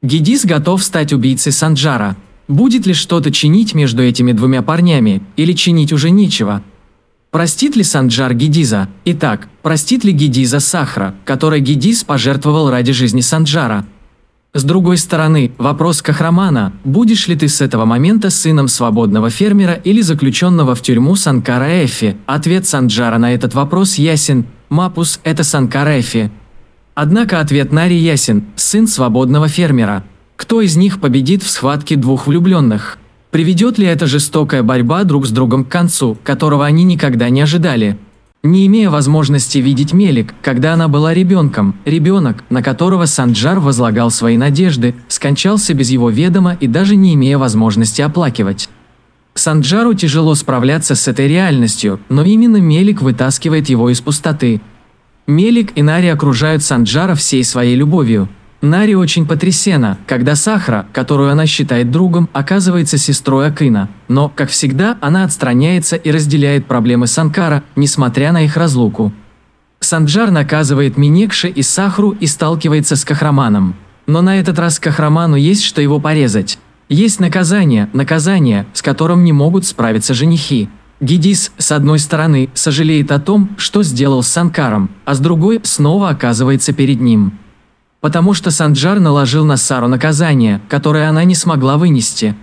Гедис готов стать убийцей Санджара. Будет ли что-то чинить между этими двумя парнями, или чинить уже нечего? Простит ли Санджар Гедиза? Итак, простит ли Гедиза Сахра, который Гедиз пожертвовал ради жизни Санджара? С другой стороны, вопрос Кахрамана, будешь ли ты с этого момента сыном свободного фермера или заключенного в тюрьму Санкара Эфи? Ответ Санджара на этот вопрос ясен. Мапус – это Санкара Эфи, Однако ответ Нари ясен – сын свободного фермера. Кто из них победит в схватке двух влюбленных? Приведет ли эта жестокая борьба друг с другом к концу, которого они никогда не ожидали? Не имея возможности видеть Мелик, когда она была ребенком, ребенок, на которого Санджар возлагал свои надежды, скончался без его ведома и даже не имея возможности оплакивать. Санджару тяжело справляться с этой реальностью, но именно Мелик вытаскивает его из пустоты, Мелик и Нари окружают Санджара всей своей любовью. Нари очень потрясена, когда Сахра, которую она считает другом, оказывается сестрой Акина. Но, как всегда, она отстраняется и разделяет проблемы Санкара, несмотря на их разлуку. Санджар наказывает Минекши и Сахру и сталкивается с Кахраманом. Но на этот раз Кахраману есть что его порезать. Есть наказание, наказание, с которым не могут справиться женихи. Гедис, с одной стороны, сожалеет о том, что сделал с Санкаром, а с другой, снова оказывается перед ним. Потому что Санджар наложил на Сару наказание, которое она не смогла вынести.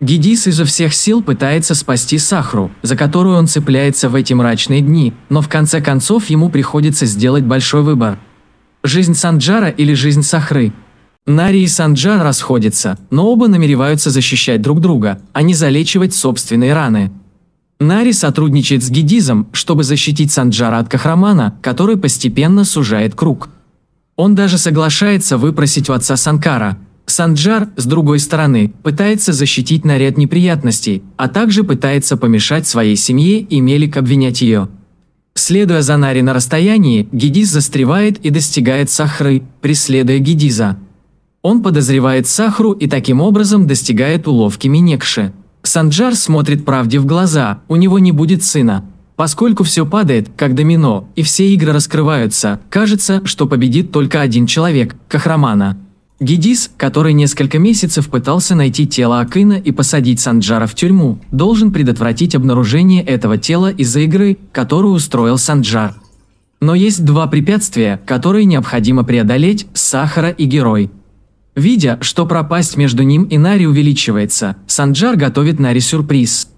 Гедис изо всех сил пытается спасти Сахру, за которую он цепляется в эти мрачные дни, но в конце концов ему приходится сделать большой выбор. Жизнь Санджара или жизнь Сахры? Нари и Санджар расходятся, но оба намереваются защищать друг друга, а не залечивать собственные раны. Нари сотрудничает с Гедизом, чтобы защитить Санджара от Кахрамана, который постепенно сужает круг. Он даже соглашается выпросить у отца Санкара. Санджар, с другой стороны, пытается защитить Нари от неприятностей, а также пытается помешать своей семье и Мелик обвинять ее. Следуя за Нари на расстоянии, Гедиз застревает и достигает Сахры, преследуя Гедиза. Он подозревает Сахру и таким образом достигает уловки Минекши. Санджар смотрит правде в глаза, у него не будет сына. Поскольку все падает, как домино, и все игры раскрываются, кажется, что победит только один человек – Кахрамана. Гедис, который несколько месяцев пытался найти тело Акына и посадить Санджара в тюрьму, должен предотвратить обнаружение этого тела из-за игры, которую устроил Санджар. Но есть два препятствия, которые необходимо преодолеть – Сахара и Герой. Видя, что пропасть между ним и Нари увеличивается, Санджар готовит Нари сюрприз.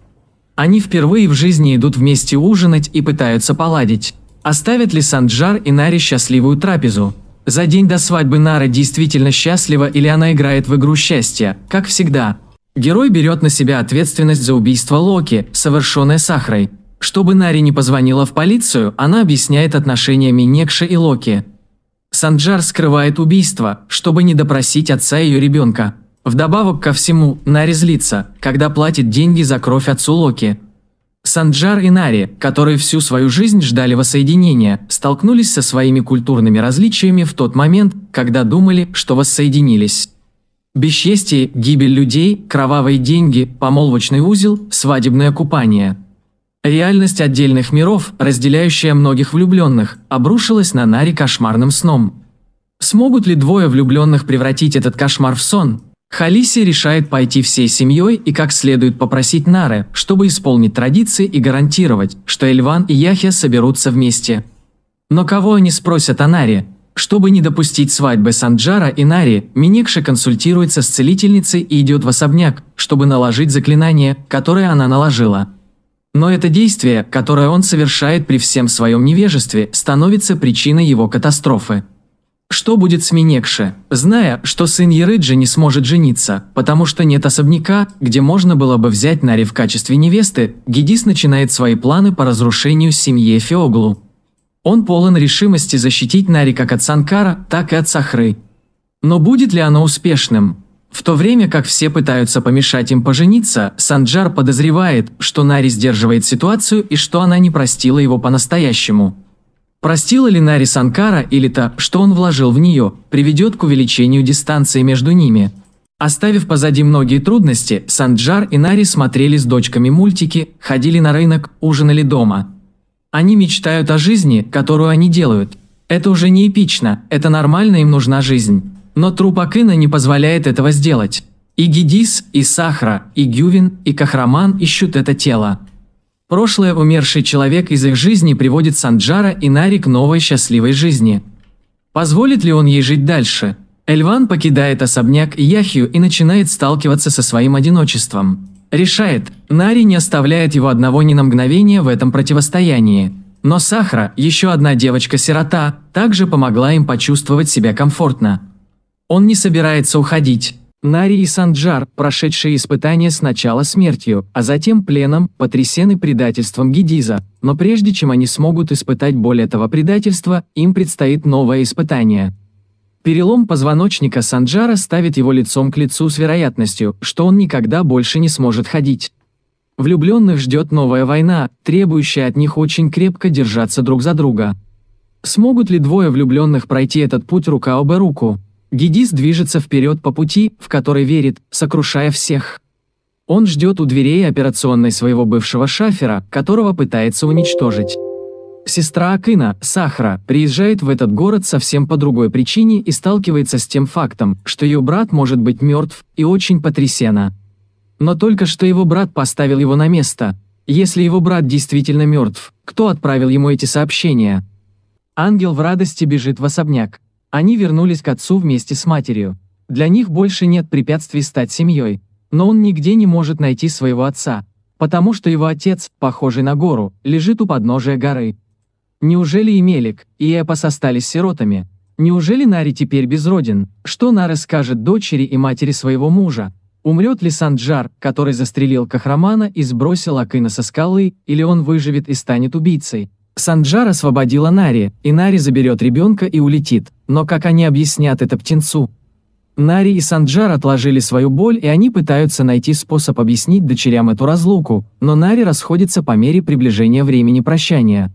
Они впервые в жизни идут вместе ужинать и пытаются поладить. Оставят ли Санджар и Нари счастливую трапезу? За день до свадьбы Нара действительно счастлива или она играет в игру счастья, как всегда. Герой берет на себя ответственность за убийство Локи, совершенное Сахрой. Чтобы Нари не позвонила в полицию, она объясняет отношениями Минекши и Локи. Санджар скрывает убийство, чтобы не допросить отца ее ребенка. Вдобавок ко всему, Нари злится, когда платит деньги за кровь отцу Локи. Санджар и Нари, которые всю свою жизнь ждали воссоединения, столкнулись со своими культурными различиями в тот момент, когда думали, что воссоединились. Бесчестие, гибель людей, кровавые деньги, помолвочный узел, свадебное купание – Реальность отдельных миров, разделяющая многих влюбленных, обрушилась на Нари кошмарным сном. Смогут ли двое влюбленных превратить этот кошмар в сон? Халиси решает пойти всей семьей и как следует попросить Нары, чтобы исполнить традиции и гарантировать, что Эльван и Яхе соберутся вместе. Но кого они спросят о Наре? Чтобы не допустить свадьбы Санджара и Нари, Минекша консультируется с целительницей и идет в особняк, чтобы наложить заклинание, которое она наложила. Но это действие, которое он совершает при всем своем невежестве, становится причиной его катастрофы. Что будет с Минекше, зная, что сын Ерыджи не сможет жениться, потому что нет особняка, где можно было бы взять Нари в качестве невесты, Гедис начинает свои планы по разрушению семьи Феоглу. Он полон решимости защитить Нари как от Санкара, так и от Сахры. Но будет ли оно успешным? В то время как все пытаются помешать им пожениться, Санджар подозревает, что Нари сдерживает ситуацию и что она не простила его по-настоящему. Простила ли Нари Санкара или то, что он вложил в нее, приведет к увеличению дистанции между ними. Оставив позади многие трудности, Санджар и Нари смотрели с дочками мультики, ходили на рынок, ужинали дома. Они мечтают о жизни, которую они делают. Это уже не эпично, это нормально им нужна жизнь. Но труп Акына не позволяет этого сделать. И Гедис, и Сахра, и Гювин, и Кахраман ищут это тело. Прошлое умерший человек из их жизни приводит Санджара и Нари к новой счастливой жизни. Позволит ли он ей жить дальше? Эльван покидает особняк Яхью и начинает сталкиваться со своим одиночеством. Решает, Нари не оставляет его одного ни на мгновение в этом противостоянии. Но Сахра, еще одна девочка-сирота, также помогла им почувствовать себя комфортно. Он не собирается уходить. Нари и Санджар, прошедшие испытания сначала смертью, а затем пленом, потрясены предательством Гедиза. Но прежде чем они смогут испытать боль этого предательства, им предстоит новое испытание. Перелом позвоночника Санджара ставит его лицом к лицу с вероятностью, что он никогда больше не сможет ходить. Влюбленных ждет новая война, требующая от них очень крепко держаться друг за друга. Смогут ли двое влюбленных пройти этот путь рука об руку? Гедис движется вперед по пути, в который верит, сокрушая всех. Он ждет у дверей операционной своего бывшего шафера, которого пытается уничтожить. Сестра Акына, Сахра приезжает в этот город совсем по другой причине и сталкивается с тем фактом, что ее брат может быть мертв, и очень потрясена. Но только что его брат поставил его на место. Если его брат действительно мертв, кто отправил ему эти сообщения? Ангел в радости бежит в особняк. Они вернулись к отцу вместе с матерью. Для них больше нет препятствий стать семьей, но он нигде не может найти своего отца, потому что его отец, похожий на гору, лежит у подножия горы. Неужели и Мелик, и Эпос остались сиротами? Неужели Нари теперь безроден? Что Нара скажет дочери и матери своего мужа? Умрет ли Санджар, который застрелил Кахрамана и сбросил Акына со скалы, или он выживет и станет убийцей? Санджар освободила Нари, и Нари заберет ребенка и улетит. Но как они объяснят это птенцу? Нари и Санджар отложили свою боль, и они пытаются найти способ объяснить дочерям эту разлуку, но Нари расходится по мере приближения времени прощания.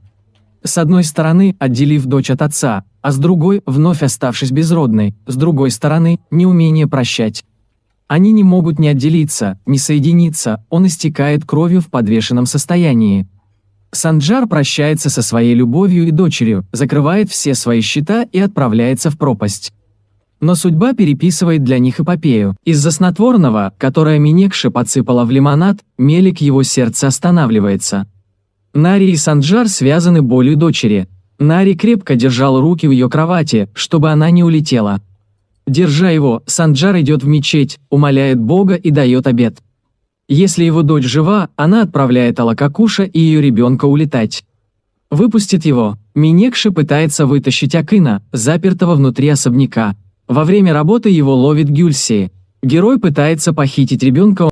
С одной стороны, отделив дочь от отца, а с другой, вновь оставшись безродной, с другой стороны, неумение прощать. Они не могут не отделиться, не соединиться, он истекает кровью в подвешенном состоянии. Санджар прощается со своей любовью и дочерью, закрывает все свои счета и отправляется в пропасть. Но судьба переписывает для них эпопею. Из-за снотворного, которое Минекша подсыпала в лимонад, мелик его сердце останавливается. Нари и Санджар связаны болью дочери. Нари крепко держал руки в ее кровати, чтобы она не улетела. Держа его, Санджар идет в мечеть, умоляет Бога и дает обед. Если его дочь жива, она отправляет Алакакуша и ее ребенка улетать. Выпустит его. Минекши пытается вытащить Акына, запертого внутри особняка. Во время работы его ловит Гюльси. Герой пытается похитить ребенка,